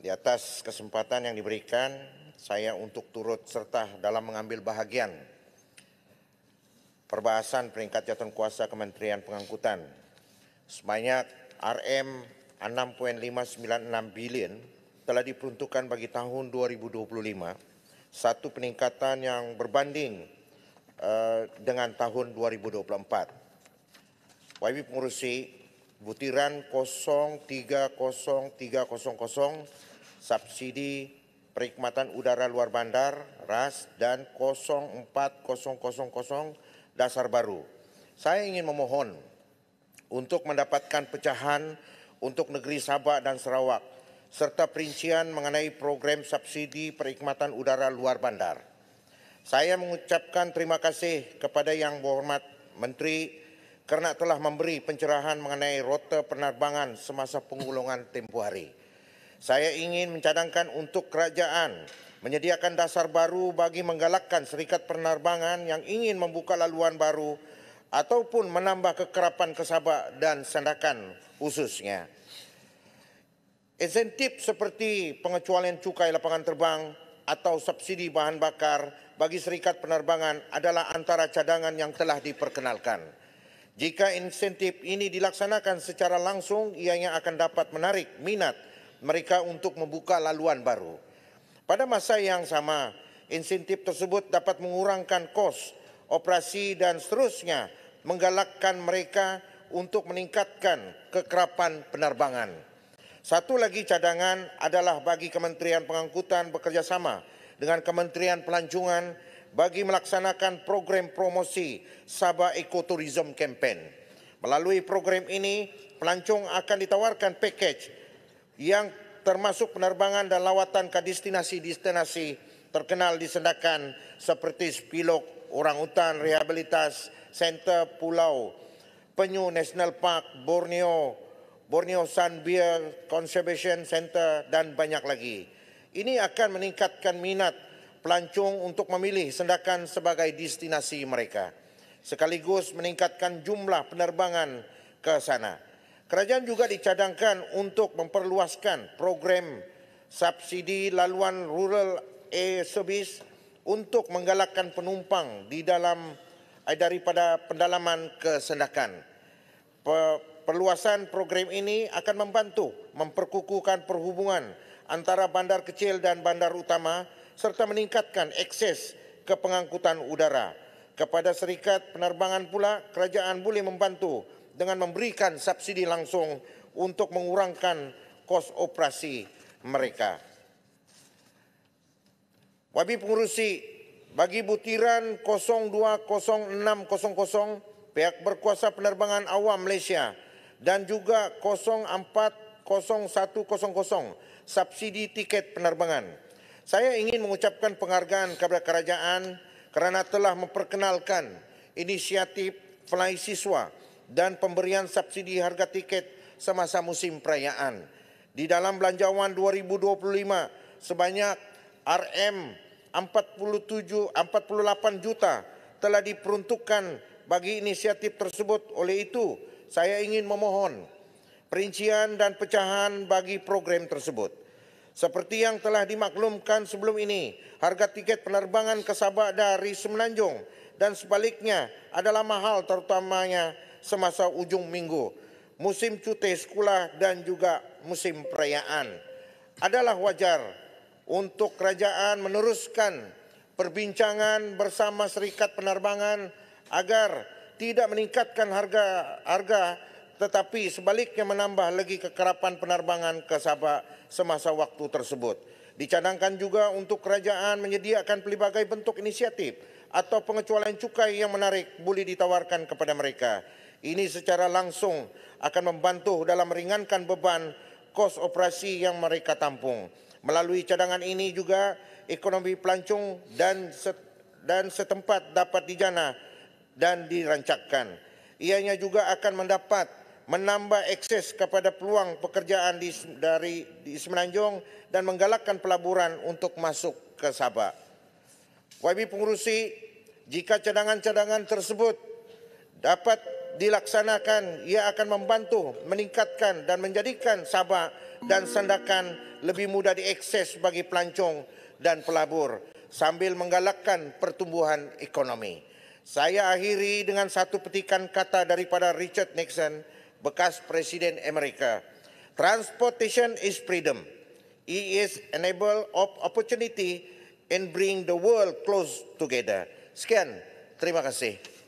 Di atas kesempatan yang diberikan, saya untuk turut serta dalam mengambil bahagian perbahasan peringkat jatuh kuasa Kementerian Pengangkutan sebanyak RM 6.596 bilion telah diperuntukkan bagi tahun 2025, satu peningkatan yang berbanding uh, dengan tahun 2024. YB Pengurusi butiran 030300 subsidi perikmatan udara luar bandar RAS dan 04000 dasar baru. Saya ingin memohon untuk mendapatkan pecahan untuk negeri Sabah dan Sarawak serta perincian mengenai program subsidi perikmatan udara luar bandar. Saya mengucapkan terima kasih kepada Yang Berhormat Menteri kerana telah memberi pencerahan mengenai rota penerbangan semasa pengulungan tempoh hari. Saya ingin mencadangkan untuk kerajaan menyediakan dasar baru bagi menggalakkan serikat penerbangan yang ingin membuka laluan baru ataupun menambah kekerapan kesabak dan sandakan khususnya. Insentif seperti pengecualian cukai lapangan terbang atau subsidi bahan bakar bagi serikat penerbangan adalah antara cadangan yang telah diperkenalkan. Jika insentif ini dilaksanakan secara langsung, ianya akan dapat menarik minat mereka untuk membuka laluan baru. Pada masa yang sama, insentif tersebut dapat mengurangkan kos, operasi, dan seterusnya, menggalakkan mereka untuk meningkatkan kekerapan penerbangan. Satu lagi cadangan adalah bagi Kementerian Pengangkutan bekerjasama dengan Kementerian Pelancongan bagi melaksanakan program promosi Sabah Ecotourism Campaign. Melalui program ini, pelancong akan ditawarkan package yang termasuk penerbangan dan lawatan ke destinasi-destinasi terkenal di Sendakan seperti Spilok, Orang Utan Rehabilitas, Center Pulau, Penyu National Park, Borneo, Borneo Sun Bear Conservation Center dan banyak lagi. Ini akan meningkatkan minat pelancong untuk memilih Sendakan sebagai destinasi mereka, sekaligus meningkatkan jumlah penerbangan ke sana. Kerajaan juga dicadangkan untuk memperluaskan program subsidi laluan rural air service untuk menggalakkan penumpang di dalam eh, daripada pendalaman ke Sendakan. Perluasan program ini akan membantu memperkukuhkan perhubungan antara bandar kecil dan bandar utama serta meningkatkan akses ke pengangkutan udara. Kepada serikat penerbangan pula, kerajaan boleh membantu dengan memberikan subsidi langsung untuk mengurangkan kos operasi mereka. Wabi pengurusi bagi butiran 020600 pihak berkuasa penerbangan awam Malaysia dan juga 040100 subsidi tiket penerbangan. Saya ingin mengucapkan penghargaan kepada kerajaan kerana telah memperkenalkan inisiatif fly siswa dan pemberian subsidi harga tiket semasa musim perayaan. Di dalam belanjawan 2025 sebanyak RM 47 48 juta telah diperuntukkan bagi inisiatif tersebut. Oleh itu, saya ingin memohon perincian dan pecahan bagi program tersebut. Seperti yang telah dimaklumkan sebelum ini, harga tiket penerbangan ke Sabah dari Semenanjung dan sebaliknya adalah mahal terutamanya semasa ujung minggu, musim cuti sekolah dan juga musim perayaan. Adalah wajar untuk kerajaan meneruskan perbincangan bersama serikat penerbangan agar tidak meningkatkan harga harga tetapi sebaliknya menambah lagi kekerapan penerbangan ke Sabah semasa waktu tersebut. Dicadangkan juga untuk kerajaan menyediakan pelbagai bentuk inisiatif atau pengecualian cukai yang menarik boleh ditawarkan kepada mereka. Ini secara langsung akan membantu dalam meringankan beban kos operasi yang mereka tampung. Melalui cadangan ini juga ekonomi pelancong dan dan setempat dapat dijana dan dirancakkan. Ianya juga akan mendapat menambah akses kepada peluang pekerjaan di, dari, di Semenanjung dan menggalakkan pelaburan untuk masuk ke Sabah. YB Pengurusi, jika cadangan-cadangan tersebut dapat dilaksanakan, ia akan membantu meningkatkan dan menjadikan Sabah dan Sandakan lebih mudah diakses bagi pelancong dan pelabur sambil menggalakkan pertumbuhan ekonomi. Saya akhiri dengan satu petikan kata daripada Richard Nixon, bekas Presiden Amerika. Transportation is freedom. It is enable of opportunity and bring the world close together. Sekian, terima kasih.